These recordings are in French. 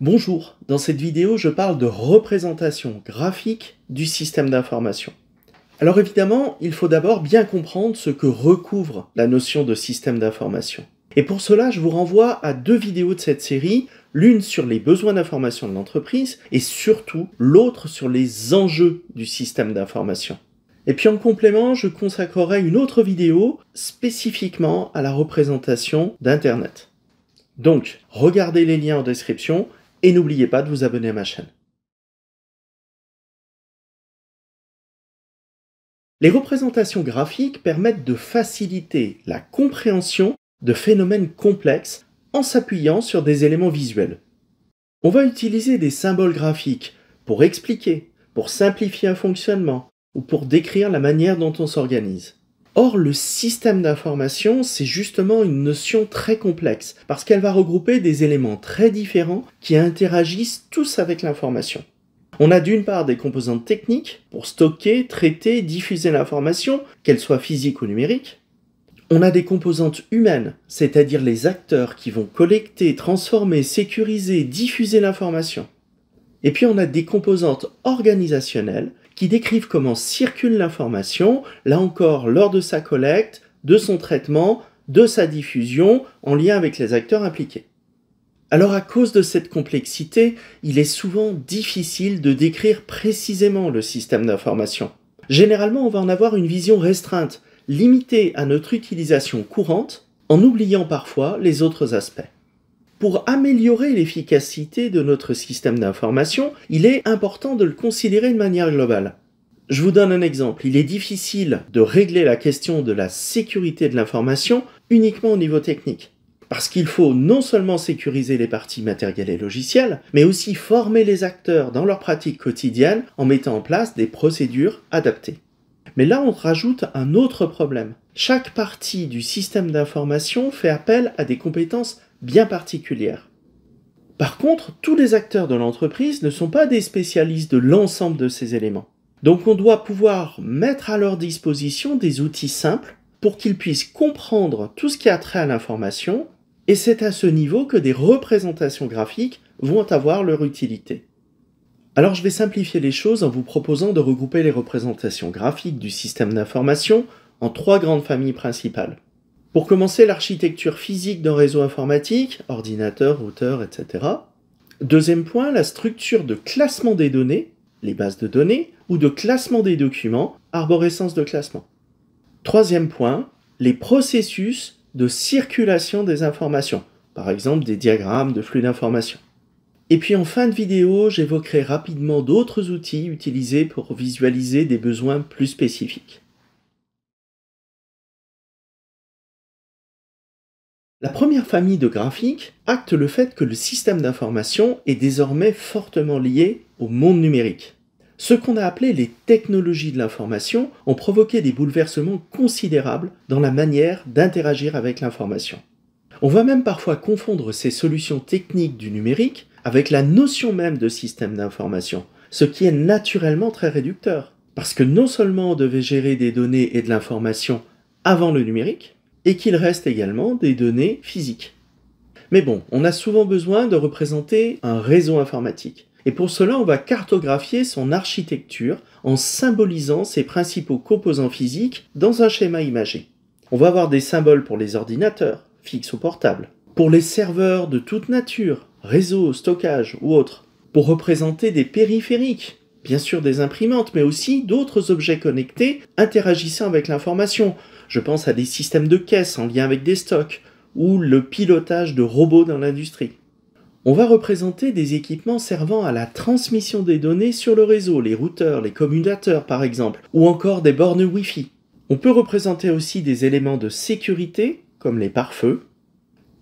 Bonjour, dans cette vidéo je parle de représentation graphique du système d'information. Alors évidemment, il faut d'abord bien comprendre ce que recouvre la notion de système d'information. Et pour cela, je vous renvoie à deux vidéos de cette série, l'une sur les besoins d'information de l'entreprise et surtout l'autre sur les enjeux du système d'information. Et puis en complément, je consacrerai une autre vidéo spécifiquement à la représentation d'Internet. Donc, regardez les liens en description et n'oubliez pas de vous abonner à ma chaîne. Les représentations graphiques permettent de faciliter la compréhension de phénomènes complexes en s'appuyant sur des éléments visuels. On va utiliser des symboles graphiques pour expliquer, pour simplifier un fonctionnement ou pour décrire la manière dont on s'organise. Or, le système d'information, c'est justement une notion très complexe, parce qu'elle va regrouper des éléments très différents qui interagissent tous avec l'information. On a d'une part des composantes techniques pour stocker, traiter, diffuser l'information, qu'elle soit physique ou numérique. On a des composantes humaines, c'est-à-dire les acteurs qui vont collecter, transformer, sécuriser, diffuser l'information. Et puis on a des composantes organisationnelles qui décrivent comment circule l'information, là encore lors de sa collecte, de son traitement, de sa diffusion, en lien avec les acteurs impliqués. Alors à cause de cette complexité, il est souvent difficile de décrire précisément le système d'information. Généralement, on va en avoir une vision restreinte, limitée à notre utilisation courante, en oubliant parfois les autres aspects. Pour améliorer l'efficacité de notre système d'information, il est important de le considérer de manière globale. Je vous donne un exemple. Il est difficile de régler la question de la sécurité de l'information uniquement au niveau technique. Parce qu'il faut non seulement sécuriser les parties matérielles et logicielles, mais aussi former les acteurs dans leur pratique quotidienne en mettant en place des procédures adaptées. Mais là, on rajoute un autre problème. Chaque partie du système d'information fait appel à des compétences bien particulière. Par contre, tous les acteurs de l'entreprise ne sont pas des spécialistes de l'ensemble de ces éléments. Donc on doit pouvoir mettre à leur disposition des outils simples pour qu'ils puissent comprendre tout ce qui a trait à l'information, et c'est à ce niveau que des représentations graphiques vont avoir leur utilité. Alors je vais simplifier les choses en vous proposant de regrouper les représentations graphiques du système d'information en trois grandes familles principales. Pour commencer, l'architecture physique d'un réseau informatique, ordinateur, routeur, etc. Deuxième point, la structure de classement des données, les bases de données, ou de classement des documents, arborescence de classement. Troisième point, les processus de circulation des informations, par exemple des diagrammes de flux d'informations. Et puis en fin de vidéo, j'évoquerai rapidement d'autres outils utilisés pour visualiser des besoins plus spécifiques. La première famille de graphiques acte le fait que le système d'information est désormais fortement lié au monde numérique. Ce qu'on a appelé les technologies de l'information ont provoqué des bouleversements considérables dans la manière d'interagir avec l'information. On va même parfois confondre ces solutions techniques du numérique avec la notion même de système d'information, ce qui est naturellement très réducteur. Parce que non seulement on devait gérer des données et de l'information avant le numérique, et qu'il reste également des données physiques. Mais bon, on a souvent besoin de représenter un réseau informatique. Et pour cela, on va cartographier son architecture en symbolisant ses principaux composants physiques dans un schéma imagé. On va avoir des symboles pour les ordinateurs, fixes ou portables, pour les serveurs de toute nature, réseaux, stockage ou autres, pour représenter des périphériques, bien sûr des imprimantes, mais aussi d'autres objets connectés interagissant avec l'information. Je pense à des systèmes de caisse en lien avec des stocks, ou le pilotage de robots dans l'industrie. On va représenter des équipements servant à la transmission des données sur le réseau, les routeurs, les commutateurs par exemple, ou encore des bornes Wi-Fi. On peut représenter aussi des éléments de sécurité, comme les pare-feux.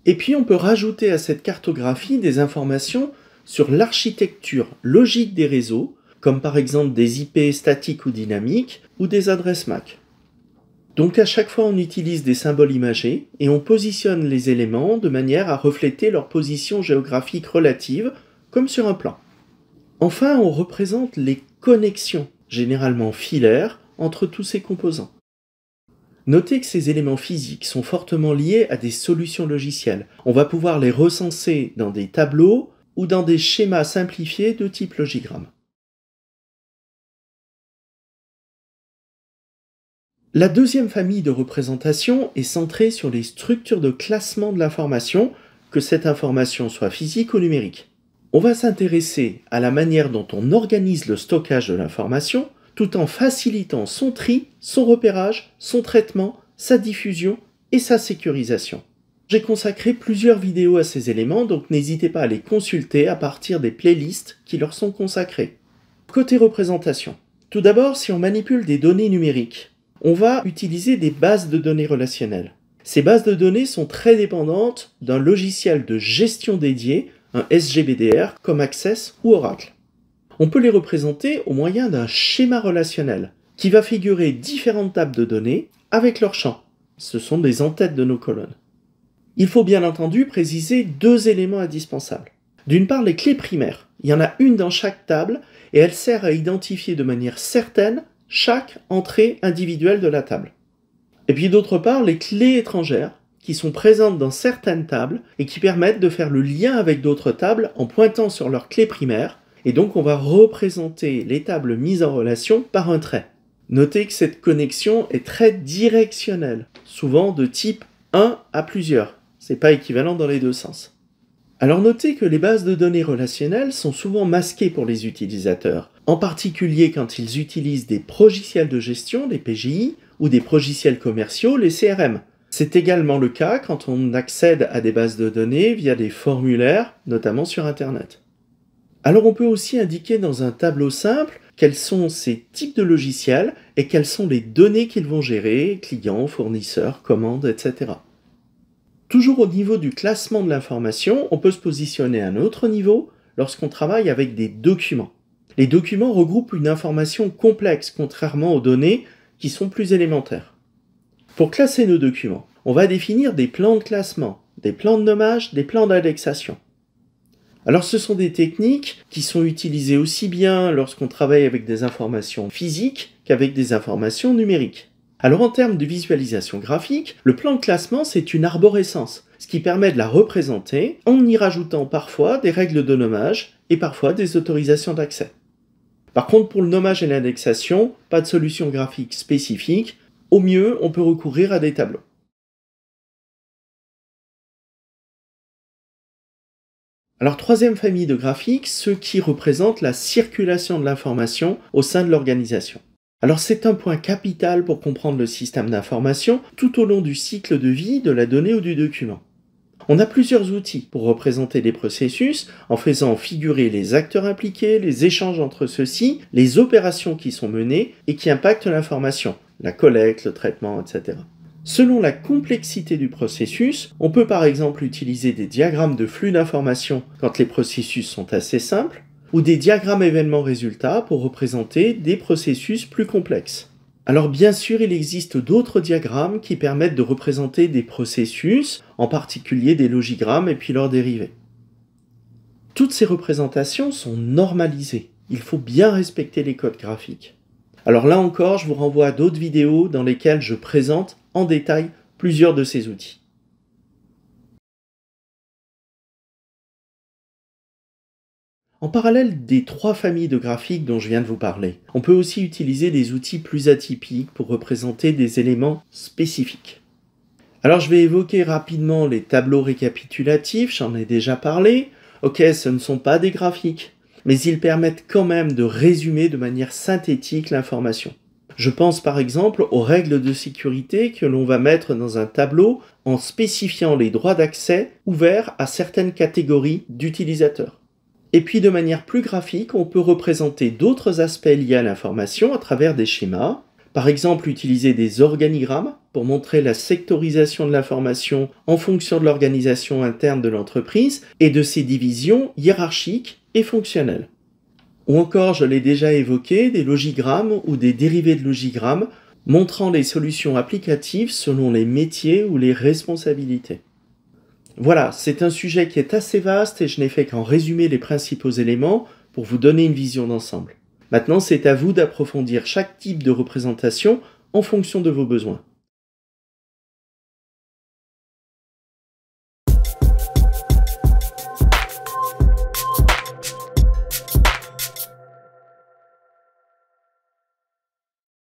Et puis on peut rajouter à cette cartographie des informations sur l'architecture logique des réseaux, comme par exemple des IP statiques ou dynamiques, ou des adresses MAC. Donc à chaque fois on utilise des symboles imagés et on positionne les éléments de manière à refléter leur position géographique relative, comme sur un plan. Enfin on représente les connexions, généralement filaires, entre tous ces composants. Notez que ces éléments physiques sont fortement liés à des solutions logicielles. On va pouvoir les recenser dans des tableaux ou dans des schémas simplifiés de type logigramme. La deuxième famille de représentation est centrée sur les structures de classement de l'information, que cette information soit physique ou numérique. On va s'intéresser à la manière dont on organise le stockage de l'information tout en facilitant son tri, son repérage, son traitement, sa diffusion et sa sécurisation. J'ai consacré plusieurs vidéos à ces éléments, donc n'hésitez pas à les consulter à partir des playlists qui leur sont consacrées. Côté représentation. Tout d'abord, si on manipule des données numériques, on va utiliser des bases de données relationnelles. Ces bases de données sont très dépendantes d'un logiciel de gestion dédié, un SGBDR comme Access ou Oracle. On peut les représenter au moyen d'un schéma relationnel qui va figurer différentes tables de données avec leurs champs. Ce sont des entêtes de nos colonnes. Il faut bien entendu préciser deux éléments indispensables. D'une part, les clés primaires. Il y en a une dans chaque table et elle sert à identifier de manière certaine chaque entrée individuelle de la table. Et puis d'autre part, les clés étrangères qui sont présentes dans certaines tables et qui permettent de faire le lien avec d'autres tables en pointant sur leurs clés primaires. Et donc on va représenter les tables mises en relation par un trait. Notez que cette connexion est très directionnelle, souvent de type 1 à plusieurs. C'est pas équivalent dans les deux sens. Alors notez que les bases de données relationnelles sont souvent masquées pour les utilisateurs, en particulier quand ils utilisent des progiciels de gestion, des PGI, ou des progiciels commerciaux, les CRM. C'est également le cas quand on accède à des bases de données via des formulaires, notamment sur Internet. Alors on peut aussi indiquer dans un tableau simple quels sont ces types de logiciels et quelles sont les données qu'ils vont gérer, clients, fournisseurs, commandes, etc. Toujours au niveau du classement de l'information, on peut se positionner à un autre niveau lorsqu'on travaille avec des documents. Les documents regroupent une information complexe, contrairement aux données qui sont plus élémentaires. Pour classer nos documents, on va définir des plans de classement, des plans de nommage, des plans d'indexation. Alors ce sont des techniques qui sont utilisées aussi bien lorsqu'on travaille avec des informations physiques qu'avec des informations numériques. Alors en termes de visualisation graphique, le plan de classement c'est une arborescence, ce qui permet de la représenter en y rajoutant parfois des règles de nommage et parfois des autorisations d'accès. Par contre pour le nommage et l'indexation, pas de solution graphique spécifique, au mieux on peut recourir à des tableaux. Alors troisième famille de graphiques, ceux qui représentent la circulation de l'information au sein de l'organisation. Alors c'est un point capital pour comprendre le système d'information tout au long du cycle de vie de la donnée ou du document. On a plusieurs outils pour représenter les processus en faisant figurer les acteurs impliqués, les échanges entre ceux-ci, les opérations qui sont menées et qui impactent l'information, la collecte, le traitement, etc. Selon la complexité du processus, on peut par exemple utiliser des diagrammes de flux d'informations quand les processus sont assez simples, ou des diagrammes événements-résultats pour représenter des processus plus complexes. Alors bien sûr, il existe d'autres diagrammes qui permettent de représenter des processus, en particulier des logigrammes et puis leurs dérivés. Toutes ces représentations sont normalisées. Il faut bien respecter les codes graphiques. Alors là encore, je vous renvoie à d'autres vidéos dans lesquelles je présente en détail plusieurs de ces outils. En parallèle des trois familles de graphiques dont je viens de vous parler, on peut aussi utiliser des outils plus atypiques pour représenter des éléments spécifiques. Alors je vais évoquer rapidement les tableaux récapitulatifs, j'en ai déjà parlé. Ok, ce ne sont pas des graphiques, mais ils permettent quand même de résumer de manière synthétique l'information. Je pense par exemple aux règles de sécurité que l'on va mettre dans un tableau en spécifiant les droits d'accès ouverts à certaines catégories d'utilisateurs. Et puis de manière plus graphique, on peut représenter d'autres aspects liés à l'information à travers des schémas. Par exemple, utiliser des organigrammes pour montrer la sectorisation de l'information en fonction de l'organisation interne de l'entreprise et de ses divisions hiérarchiques et fonctionnelles. Ou encore, je l'ai déjà évoqué, des logigrammes ou des dérivés de logigrammes montrant les solutions applicatives selon les métiers ou les responsabilités. Voilà, c'est un sujet qui est assez vaste et je n'ai fait qu'en résumer les principaux éléments pour vous donner une vision d'ensemble. Maintenant, c'est à vous d'approfondir chaque type de représentation en fonction de vos besoins.